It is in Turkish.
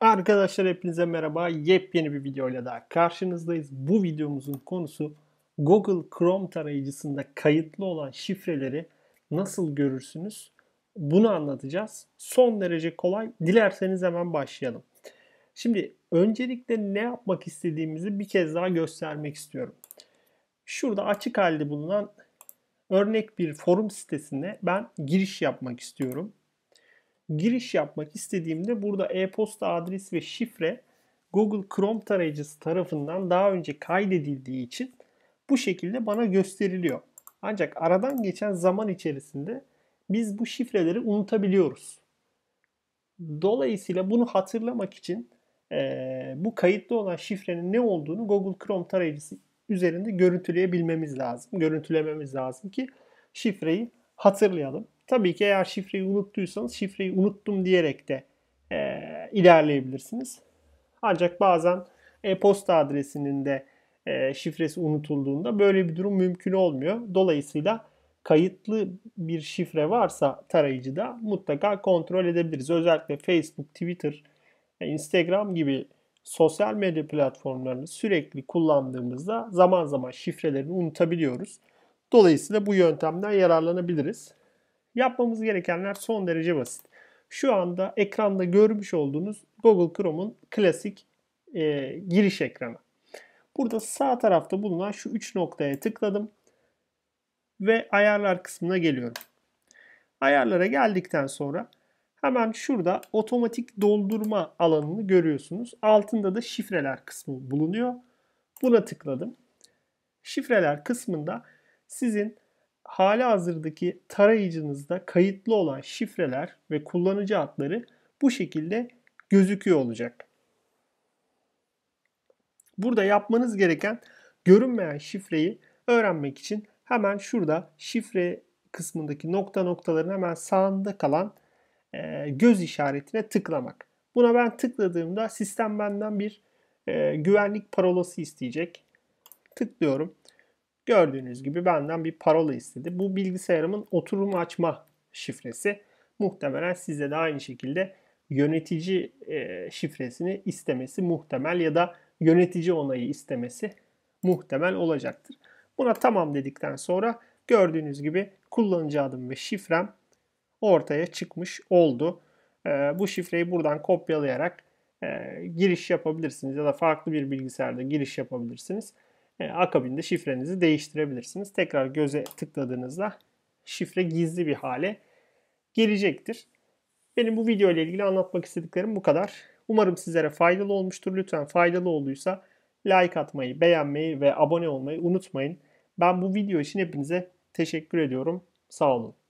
Arkadaşlar hepinize merhaba. Yepyeni bir videoyla daha karşınızdayız. Bu videomuzun konusu Google Chrome tarayıcısında kayıtlı olan şifreleri nasıl görürsünüz? Bunu anlatacağız. Son derece kolay. Dilerseniz hemen başlayalım. Şimdi öncelikle ne yapmak istediğimizi bir kez daha göstermek istiyorum. Şurada açık halde bulunan örnek bir forum sitesine ben giriş yapmak istiyorum giriş yapmak istediğimde burada e-posta adres ve şifre Google Chrome tarayıcısı tarafından daha önce kaydedildiği için bu şekilde bana gösteriliyor. Ancak aradan geçen zaman içerisinde biz bu şifreleri unutabiliyoruz. Dolayısıyla bunu hatırlamak için e, bu kayıtlı olan şifrenin ne olduğunu Google Chrome tarayıcısı üzerinde görüntüleyebilmemiz lazım. Görüntülememiz lazım ki şifreyi hatırlayalım. Tabii ki eğer şifreyi unuttuysanız şifreyi unuttum diyerek de e, ilerleyebilirsiniz. Ancak bazen e-posta adresinin de e, şifresi unutulduğunda böyle bir durum mümkün olmuyor. Dolayısıyla kayıtlı bir şifre varsa tarayıcıda mutlaka kontrol edebiliriz. Özellikle Facebook, Twitter, e, Instagram gibi sosyal medya platformlarını sürekli kullandığımızda zaman zaman şifrelerini unutabiliyoruz. Dolayısıyla bu yöntemden yararlanabiliriz. Yapmamız gerekenler son derece basit. Şu anda ekranda görmüş olduğunuz Google Chrome'un klasik e, giriş ekranı. Burada sağ tarafta bulunan şu 3 noktaya tıkladım ve ayarlar kısmına geliyorum. Ayarlara geldikten sonra hemen şurada otomatik doldurma alanını görüyorsunuz. Altında da şifreler kısmı bulunuyor. Buna tıkladım. Şifreler kısmında sizin hali hazırdaki tarayıcınızda kayıtlı olan şifreler ve kullanıcı adları bu şekilde gözüküyor olacak. Burada yapmanız gereken görünmeyen şifreyi öğrenmek için hemen şurada şifre kısmındaki nokta noktaların hemen sağında kalan e, göz işaretine tıklamak. Buna ben tıkladığımda sistem benden bir e, güvenlik parolası isteyecek. Tıklıyorum. Gördüğünüz gibi benden bir parola istedi. Bu bilgisayarımın oturum açma şifresi. Muhtemelen size de aynı şekilde yönetici e, şifresini istemesi muhtemel ya da yönetici onayı istemesi muhtemel olacaktır. Buna tamam dedikten sonra gördüğünüz gibi kullanıcı adım ve şifrem ortaya çıkmış oldu. E, bu şifreyi buradan kopyalayarak e, giriş yapabilirsiniz ya da farklı bir bilgisayarda giriş yapabilirsiniz. E, akabinde şifrenizi değiştirebilirsiniz. Tekrar göze tıkladığınızda şifre gizli bir hale gelecektir. Benim bu video ile ilgili anlatmak istediklerim bu kadar. Umarım sizlere faydalı olmuştur. Lütfen faydalı olduysa like atmayı, beğenmeyi ve abone olmayı unutmayın. Ben bu video için hepinize teşekkür ediyorum. Sağ olun.